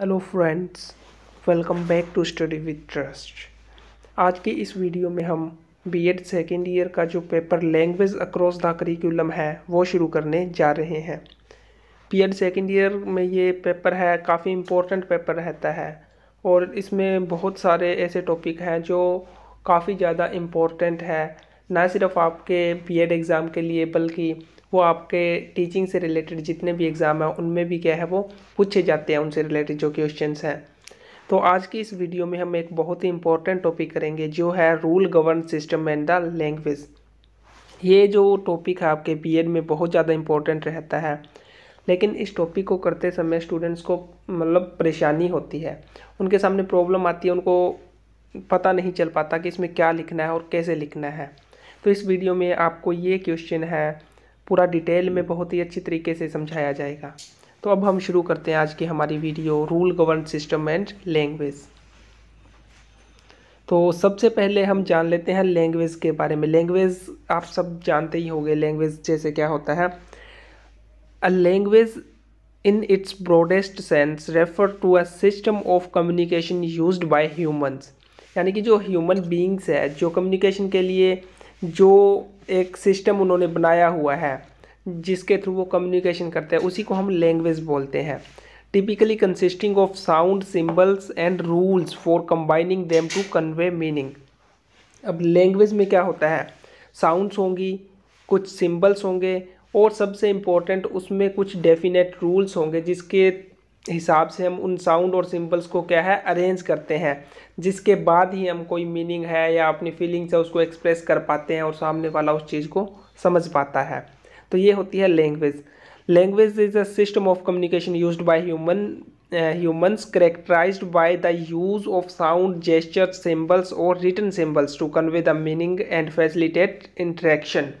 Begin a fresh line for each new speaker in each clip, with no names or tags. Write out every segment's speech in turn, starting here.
Hello friends welcome back to study with trust आज के इस वीडियो में हम बीएड सेकेंड ईयर का जो paper language across the curriculum है वो शुरू करने जा रहे हैं बीएड सेकेंड ईयर में ये पेपर है काफ़ी इम्पोर्टेंट पेपर रहता है और इसमें बहुत सारे ऐसे टॉपिक हैं जो काफ़ी ज़्यादा इम्पोर्टेंट है ना सिर्फ आपके बी एग्ज़ाम के लिए बल्कि वो आपके टीचिंग से रिलेटेड जितने भी एग्ज़ाम हैं उनमें भी क्या है वो पूछे जाते हैं उनसे रिलेटेड जो क्वेश्चन हैं तो आज की इस वीडियो में हम एक बहुत ही इंपॉर्टेंट टॉपिक करेंगे जो है rule govern system and the language ये जो टॉपिक है आपके बी में बहुत ज़्यादा इंपॉर्टेंट रहता है लेकिन इस टॉपिक को करते समय स्टूडेंट्स को मतलब परेशानी होती है उनके सामने प्रॉब्लम आती है उनको पता नहीं चल पाता कि इसमें क्या लिखना है और कैसे लिखना है तो इस वीडियो में आपको ये क्वेश्चन है पूरा डिटेल में बहुत ही अच्छी तरीके से समझाया जाएगा तो अब हम शुरू करते हैं आज की हमारी video rule govern system and language तो सबसे पहले हम जान लेते हैं लैंग्वेज के बारे में लैंग्वेज आप सब जानते ही होंगे लैंग्वेज जैसे क्या होता है a language in its broadest sense refer to a system of communication used by humans यानी कि जो ह्यूमन बींग्स है जो कम्युनिकेशन के लिए जो एक सिस्टम उन्होंने बनाया हुआ है जिसके थ्रू वो कम्युनिकेशन करते हैं उसी को हम लैंग्वेज बोलते हैं typically consisting of sound symbols and rules for combining them to convey meaning अब लैंग्वेज में क्या होता है साउंड्स होंगी कुछ सिम्बल्स होंगे और सबसे इम्पोर्टेंट उसमें कुछ डेफिनेट रूल्स होंगे जिसके हिसाब से हम उन साउंड और सिम्बल्स को क्या है अरेंज करते हैं जिसके बाद ही हम कोई मीनिंग है या अपनी फीलिंग्स है उसको एक्सप्रेस कर पाते हैं और सामने वाला उस चीज़ को समझ पाता है तो ये होती है language language is a system of communication use by human humans characterize by the use of sound gesture symbols और written symbols to convey the meaning and facilitate interaction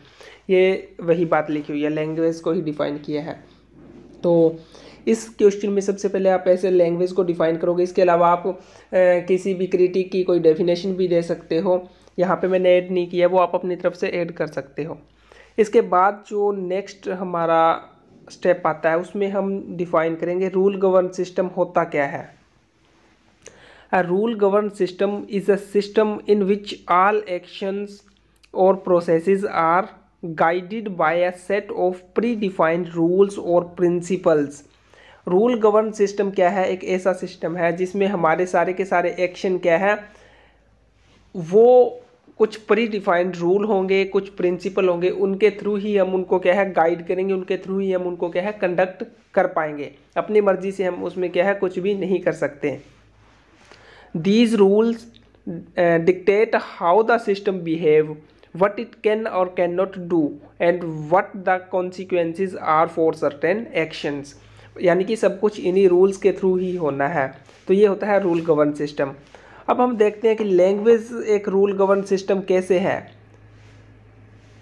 ये वही बात लिखी हुई है लैंग्वेज को ही डिफाइन किया है तो इस क्वेश्चन में सबसे पहले आप ऐसे लैंग्वेज को डिफाइन करोगे इसके अलावा आप किसी भी क्रिटिक की कोई डेफिनेशन भी दे सकते हो यहाँ पे मैंने ऐड नहीं किया वो आप अपनी तरफ से ऐड कर सकते हो इसके बाद जो नेक्स्ट हमारा स्टेप आता है उसमें हम डिफाइन करेंगे रूल गवर्न सिस्टम होता क्या है rule govern system is a system in which all actions और process are guided by a set of predefined rules और प्रिंसिपल्स रूल गवर्न सिस्टम क्या है एक ऐसा सिस्टम है जिसमें हमारे सारे के सारे एक्शन क्या है वो कुछ प्री डिफाइंड रूल होंगे कुछ प्रिंसिपल होंगे उनके थ्रू ही हम उनको क्या है गाइड करेंगे उनके थ्रू ही हम उनको क्या है कंडक्ट कर पाएंगे अपनी मर्जी से हम उसमें क्या है कुछ भी नहीं कर सकते these rules dictate how the system behave what it can और can not do and what the consequences are for certain actions यानी कि सब कुछ इन्हीं रूल्स के थ्रू ही होना है तो ये होता है रूल गवर्न सिस्टम अब हम देखते हैं कि लैंग्वेज एक रूल गवर्न सिस्टम कैसे है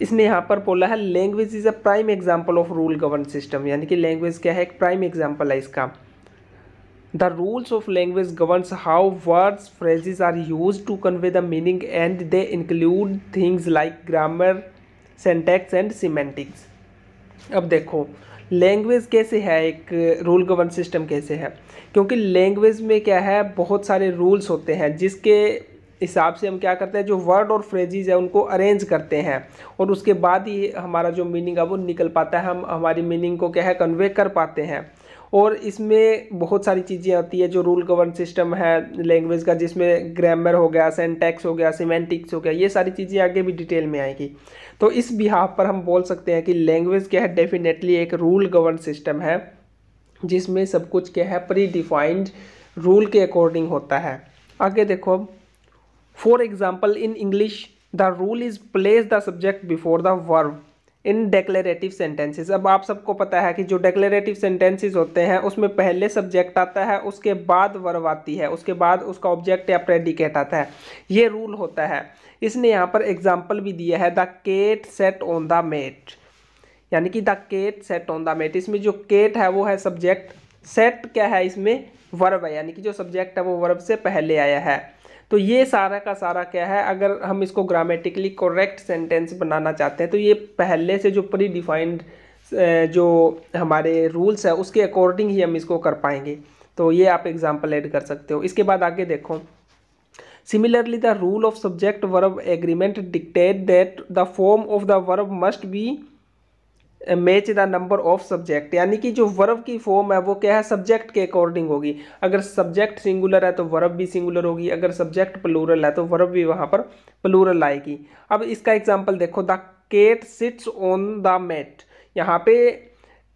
इसने यहाँ पर बोला है language is a prime example of rule govern system यानी कि लैंग्वेज क्या है एक प्राइम एग्जाम्पल है इसका the rules of language governs how words phrases are use to convey the meaning and they include things like grammar syntax and semantics अब देखो language कैसे है एक रूल गवर्न सिस्टम कैसे है क्योंकि लैंग्वेज में क्या है बहुत सारे रूल्स होते हैं जिसके हिसाब से हम क्या करते हैं जो वर्ड और फ्रेजिज़ है उनको अरेंज करते हैं और उसके बाद ही हमारा जो मीनिंग है वो निकल पाता है हम हमारी मीनिंग को क्या है कन्वे कर पाते हैं और इसमें बहुत सारी चीज़ें आती है जो रूल गवर्न सिस्टम है लैंग्वेज का जिसमें ग्रामर हो गया सेंटेक्स हो गया सीमेंटिक्स हो गया ये सारी चीज़ें आगे भी डिटेल में आएंगी तो इस बिहाव पर हम बोल सकते हैं कि लैंग्वेज क्या है डेफिनेटली एक रूल गवर्न सिस्टम है जिसमें सब कुछ क्या है प्री डिफाइंड रूल के अकॉर्डिंग होता है आगे देखो for example in English the rule is place the subject before the verb in declarative sentences अब आप सबको पता है कि जो डेक्लेरेटिव सेंटेंसेस होते हैं उसमें पहले सब्जेक्ट आता है उसके बाद वर्व आती है उसके बाद उसका ऑब्जेक्ट या प्रेडिकेट आता है ये रूल होता है इसने यहाँ पर एग्जाम्पल भी दिया है the cat sat on the mat यानी कि the cat sat on the mat इसमें जो केट है वो है सब्जेक्ट सेट क्या है इसमें वर्व है यानी कि जो सब्जेक्ट है वो वर्व से पहले आया है तो ये सारा का सारा क्या है अगर हम इसको ग्रामेटिकली करेक्ट सेंटेंस बनाना चाहते हैं तो ये पहले से जो प्री डिफाइंड जो हमारे रूल्स है उसके अकॉर्डिंग ही हम इसको कर पाएंगे तो ये आप एग्जाम्पल एड कर सकते हो इसके बाद आगे देखो similarly the rule of subject verb agreement dictate that the form of the verb must be match the number of subject यानी कि जो वर्ब की फॉर्म है वो क्या है सब्जेक्ट के अकॉर्डिंग होगी अगर सब्जेक्ट सिंगुलर है तो वर्ब भी सिंगुलर होगी अगर सब्जेक्ट प्लूरल है तो वर्ब भी वहाँ पर प्लूरल आएगी अब इसका एग्जाम्पल देखो the cat sits on the mat यहाँ पे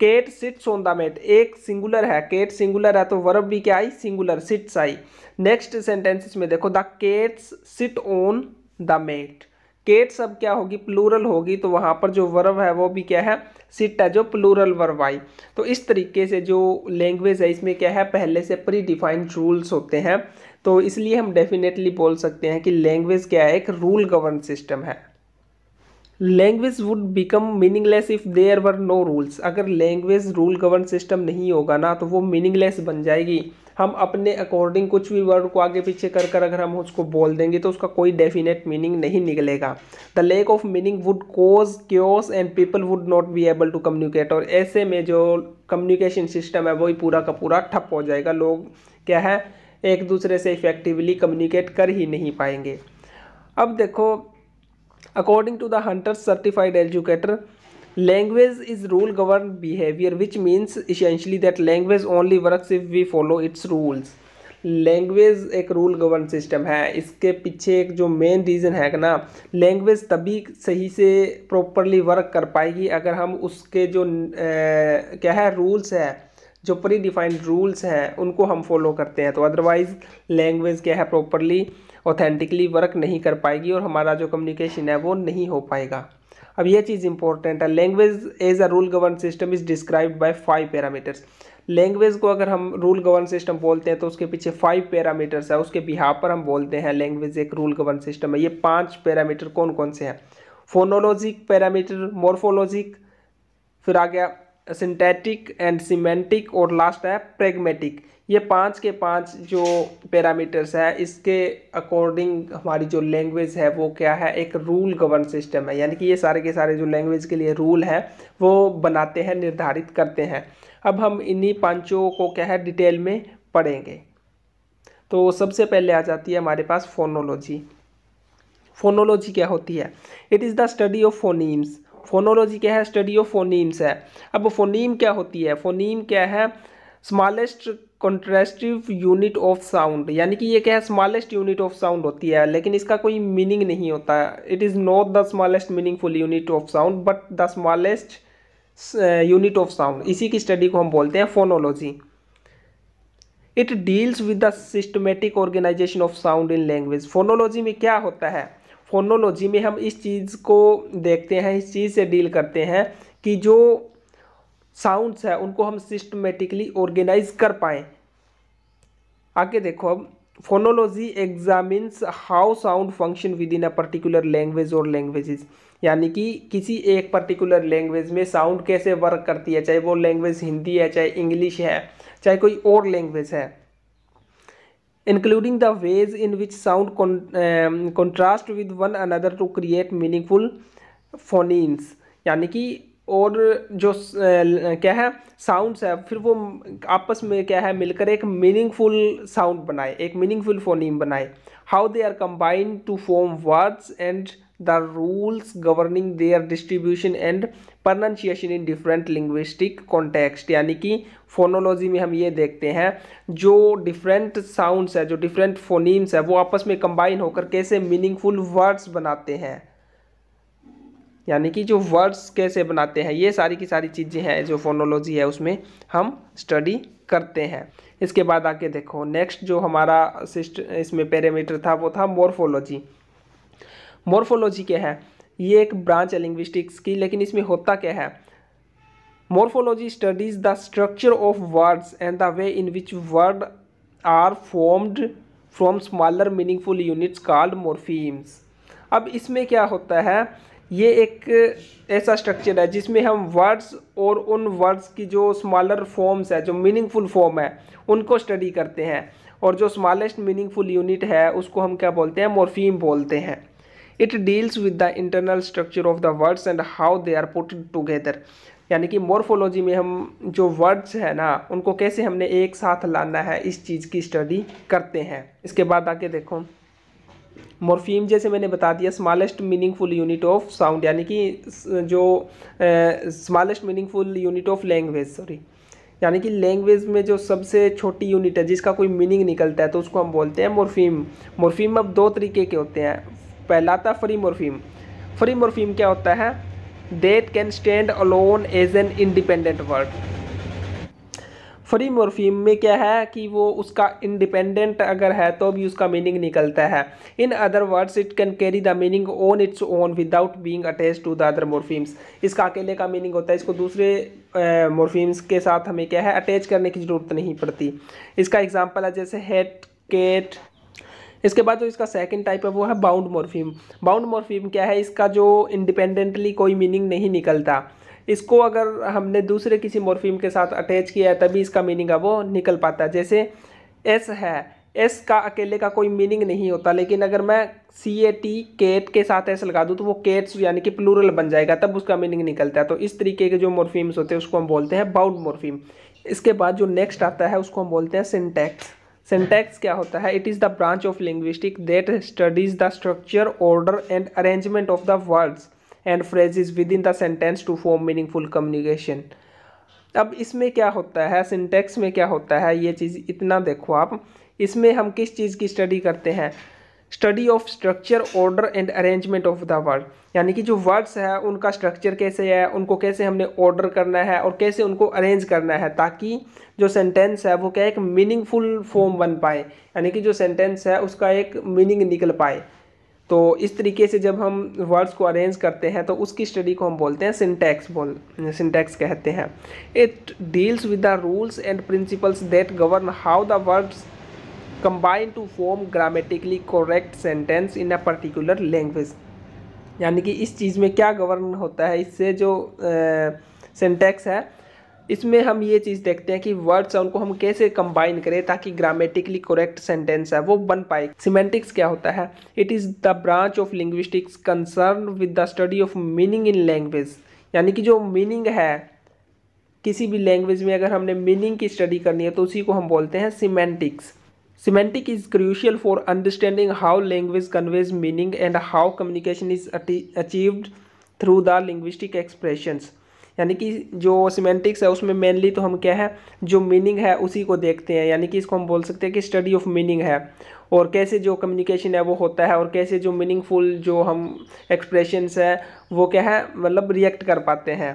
cat sits on the mat एक सिंगुलर है केट सिंगुलर है तो वर्ब भी क्या आई सिंगुलर सिट्स आई नेक्स्ट सेंटेंस में देखो the cats sit on the mat cat सब क्या होगी प्लूरल होगी तो वहाँ पर जो वर्व है वो भी क्या है सिट है जो प्लूरल वर्व आई तो इस तरीके से जो लैंग्वेज है इसमें क्या है पहले से प्री डिफाइंड रूल्स होते हैं तो इसलिए हम डेफिनेटली बोल सकते हैं कि लैंग्वेज क्या है एक रूल गवर्न सिस्टम है language would become meaningless if there were no rules अगर लैंग्वेज रूल गवर्न सिस्टम नहीं होगा ना तो वो मीनिंगलेस बन जाएगी हम अपने अकॉर्डिंग कुछ भी वर्ड को आगे पीछे कर कर अगर हम उसको बोल देंगे तो उसका कोई डेफिनेट मीनिंग नहीं निकलेगा the lack of meaning would cause chaos and people would not be able to communicate और ऐसे में जो कम्युनिकेशन सिस्टम है वही पूरा का पूरा ठप हो जाएगा लोग क्या है एक दूसरे से इफेक्टिवली कम्युनिकेट कर ही नहीं पाएंगे अब देखो according to the Hunter certified educator language is rule govern behaviour which means essentially that language only work if we follow its rules language एक रूल गवर्न सिस्टम है इसके पीछे एक जो मेन रीज़न है ना लैंग्वेज तभी सही से प्रॉपरली वर्क कर पाएगी अगर हम उसके जो ए, क्या है रूल्स है जो प्री डिफाइंड रूल्स हैं उनको हम फॉलो करते हैं तो अदरवाइज़ लैंग्वेज क्या है प्रॉपरली ऑथेंटिकली वर्क नहीं कर पाएगी और हमारा जो कम्युनिकेशन है वो नहीं हो पाएगा अब ये चीज़ इंपॉर्टेंट है language as a rule govern system is described by five parameters language को अगर हम रूल गवर्न सिस्टम बोलते हैं तो उसके पीछे फाइव पैरामीटर्स है उसके बिहा पर हम बोलते हैं लैंग्वेज एक रूल गवर्न सिस्टम है ये पाँच पैरामीटर कौन कौन से हैं फोनोलॉजिक पैरामीटर मोरफोलॉजिक फिर आ गया सिंथेटिक एंड सीमेंटिक और लास्ट है प्रेगमेटिक ये पांच के पांच जो पैरामीटर्स है इसके अकॉर्डिंग हमारी जो लैंग्वेज है वो क्या है एक रूल गवर्न सिस्टम है यानी कि ये सारे के सारे जो लैंग्वेज के लिए रूल है वो बनाते हैं निर्धारित करते हैं अब हम इन्हीं पांचों को क्या है डिटेल में पढ़ेंगे तो सबसे पहले आ जाती है हमारे पास फोनोलॉजी फोनोलॉजी क्या होती है it is the study of phonemes phonology क्या है स्टडी ऑफ फोनीम्स है अब फोनीम क्या होती है फोनीम क्या है smallest contrastive unit of sound यानी कि ये क्या है स्मॉलेस्ट यूनिट ऑफ साउंड होती है लेकिन इसका कोई मीनिंग नहीं होता it is not the smallest meaningful unit of sound but the smallest unit of sound इसी की स्टडी को हम बोलते हैं phonology it deals with the systematic organisation of sound in language phonology में क्या होता है फोनोलॉजी में हम इस चीज़ को देखते हैं इस चीज़ से डील करते हैं कि जो साउंड्स है उनको हम सिस्टमेटिकली ऑर्गेनाइज कर पाएँ आगे देखो अब phonology examines how sound function within a particular language और लैंग्वेजेस यानी कि किसी एक पर्टिकुलर लैंग्वेज में साउंड कैसे वर्क करती है चाहे वो लैंग्वेज हिंदी है चाहे इंग्लिश है चाहे कोई और लैंग्वेज है including the ways in which sound con um, contrast with one another to create meaningful phonemes यानी कि और जो uh, क्या है साउंड्स है फिर वो आपस में क्या है मिलकर एक मीनिंगफुल साउंड बनाए एक मीनिंगफुल फोनीम बनाए how they are combined to form words and the rules governing their distribution and pronunciation in different linguistic context यानी कि फोनोलॉजी में हम ये देखते हैं जो डिफरेंट साउंड्स है जो डिफरेंट फोनीम्स है वो आपस में कंबाइन होकर कैसे मीनिंगफुल वर्ड्स बनाते हैं यानी कि जो वर्ड्स कैसे बनाते हैं ये सारी की सारी चीज़ें हैं जो फोनोलॉजी है उसमें हम स्टडी करते हैं इसके बाद आके देखो नेक्स्ट जो हमारा सिस्ट इसमें पैरामीटर था वो था मोर्फोलॉजी मोर्फोलॉजी क्या है ये एक ब्रांच है लिंग्विस्टिक्स की लेकिन इसमें होता क्या है morphology studies the structure of words and the way in which word are formed from smaller meaningful units called morphemes अब इसमें क्या होता है ये एक ऐसा स्ट्रक्चर है जिसमें हम वर्ड्स और उन वर्ड्स की जो स्मॉलर फॉर्म्स है जो मीनिंगफुल फॉर्म है उनको स्टडी करते हैं और जो स्मॉलेस्ट मीनिंगफुल यूनिट है उसको हम क्या बोलते हैं मोरफीम बोलते हैं it deals with the internal structure of the words and how they are put together यानी कि मोर्फोलॉजी में हम जो वर्ड्स है ना उनको कैसे हमने एक साथ लाना है इस चीज़ की स्टडी करते हैं इसके बाद आके देखो मोरफीम जैसे मैंने बता दिया smallest meaningful unit of sound यानी कि जो smallest meaningful unit of language sorry यानी कि लैंग्वेज में जो सबसे छोटी यूनिट है जिसका कोई मीनिंग निकलता है तो उसको हम बोलते हैं मोरफीम मोरफीम अब दो तरीके के होते हैं पहला था फ्री मोरफीम फ्री मोरफीम क्या होता है that can stand alone as an independent word free morpheme में क्या है कि वो उसका इंडिपेंडेंट अगर है तो भी उसका मीनिंग निकलता है in other words it can carry the meaning on its own without being attach to the other morphemes इसका अकेले का मीनिंग होता है इसको दूसरे मोरफीम्स के साथ हमें क्या है अटैच करने की ज़रूरत नहीं पड़ती इसका एग्जाम्पल है जैसे हेट केट इसके बाद जो इसका सेकंड टाइप है वो है बाउंड मॉर्फीम बाउंड मॉर्फीम क्या है इसका जो इंडिपेंडेंटली कोई मीनिंग नहीं निकलता इसको अगर हमने दूसरे किसी मॉर्फीम के साथ अटैच किया है तभी इसका मीनिंग है वो निकल पाता है जैसे एस है एस का अकेले का कोई मीनिंग नहीं होता लेकिन अगर मैं सी ए टी केट के साथ एस लगा दूँ तो वो केट्स यानी कि प्लूरल बन जाएगा तब उसका मीनिंग निकलता है तो इस तरीके के जो मॉर्फीम्स होते हैं उसको हम बोलते हैं बाउंड मॉर्फीम इसके बाद जो नेक्स्ट आता है उसको हम बोलते हैं सिंटैक्स सिंटैक्स क्या होता है it is the branch of linguistic that studies the structure order and arrangement of the words and phrases within the sentence to form meaningful communication अब इसमें क्या होता है सिंटैक्स में क्या होता है ये चीज़ इतना देखो आप इसमें हम किस चीज़ की स्टडी करते हैं study of structure order and arrangement of the word यानी कि जो वर्ड्स है उनका स्ट्रक्चर कैसे है उनको कैसे हमने ऑर्डर करना है और कैसे उनको अरेंज करना है ताकि जो सेंटेंस है वो क्या एक मीनिंगफुल फॉर्म बन पाए यानी कि जो सेंटेंस है उसका एक मीनिंग निकल पाए तो इस तरीके से जब हम वर्ड्स को अरेंज करते हैं तो उसकी स्टडी को हम बोलते हैं सिंटैक्स बोल सिंटैक्स कहते हैं it deals with the rules and principles that govern how the words combine to form grammatically correct sentence in a particular language यानी कि इस चीज़ में क्या गवर्न होता है इससे जो सेंटेक्स है इसमें हम ये चीज़ देखते हैं कि वर्ड्स हैं उनको हम कैसे कंबाइन करें ताकि ग्रामेटिकली करेक्ट सेंटेंस है वो बन पाए सिमेंटिक्स क्या होता है it is the branch of linguistics concern with the study of meaning in language यानी कि जो मीनिंग है किसी भी लैंग्वेज में अगर हमने मीनिंग की स्टडी करनी है तो उसी को हम बोलते हैं semantics Semantic is crucial for understanding how language conveys meaning and how communication is achieved through the linguistic expressions. यानी कि जो सिमेंटिक्स है उसमें मेनली तो हम क्या है जो मीनिंग है उसी को देखते हैं यानी कि इसको हम बोल सकते हैं कि स्टडी ऑफ मीनिंग है और कैसे जो कम्युनिकेशन है वो होता है और कैसे जो मीनिंगफुल जो हम एक्सप्रेशंस है वो क्या है मतलब रिएक्ट कर पाते हैं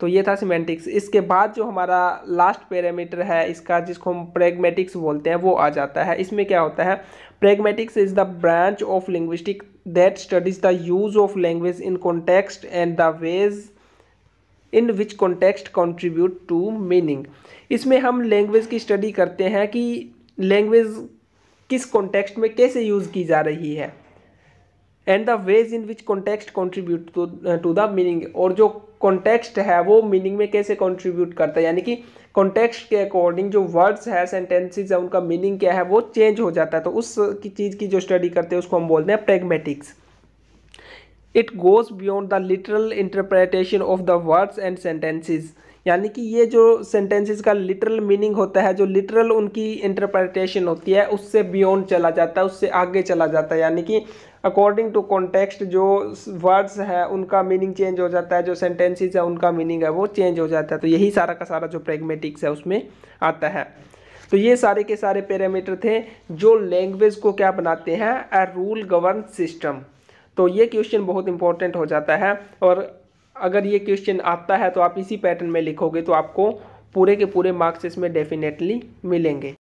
तो ये था सीमेंटिक्स इसके बाद जो हमारा लास्ट पैरामीटर है इसका जिसको हम प्रेगमेटिक्स बोलते हैं वो आ जाता है इसमें क्या होता है pragmatics is the branch of linguistic that studies the use of language in context and the ways in which context contribute to meaning इसमें हम लैंग्वेज की स्टडी करते हैं कि लैंग्वेज किस कॉन्टेक्स्ट में कैसे यूज़ की जा रही है and the ways in which context contribute to the meaning और जो कॉन्टेक्स्ट है वो मीनिंग में कैसे कॉन्ट्रीब्यूट करता है यानी कि कॉन्टेक्स्ट के अकॉर्डिंग जो वर्ड्स है सेंटेंसेज है उनका मीनिंग क्या है वो चेंज हो जाता है तो उस की चीज़ की जो स्टडी करते हैं उसको हम बोलते हैं pragmatics it goes beyond the literal interpretation of the words and sentences यानी कि ये जो सेंटेंसेस का लिटरल मीनिंग होता है जो लिटरल उनकी इंटरप्रटेशन होती है उससे बियॉन्ड चला जाता है उससे आगे चला जाता है यानी कि अकॉर्डिंग टू कॉन्टेक्स्ट जो वर्ड्स है उनका मीनिंग चेंज हो जाता है जो सेंटेंसेज है उनका मीनिंग है वो चेंज हो जाता है तो यही सारा का सारा जो प्रेगमेटिक्स है उसमें आता है तो ये सारे के सारे पैरामीटर थे जो लैंग्वेज को क्या बनाते हैं अ रूल गवर्न सिस्टम तो ये क्वेश्चन बहुत इंपॉर्टेंट हो जाता है और अगर ये क्वेश्चन आता है तो आप इसी पैटर्न में लिखोगे तो आपको पूरे के पूरे मार्क्स इसमें डेफिनेटली मिलेंगे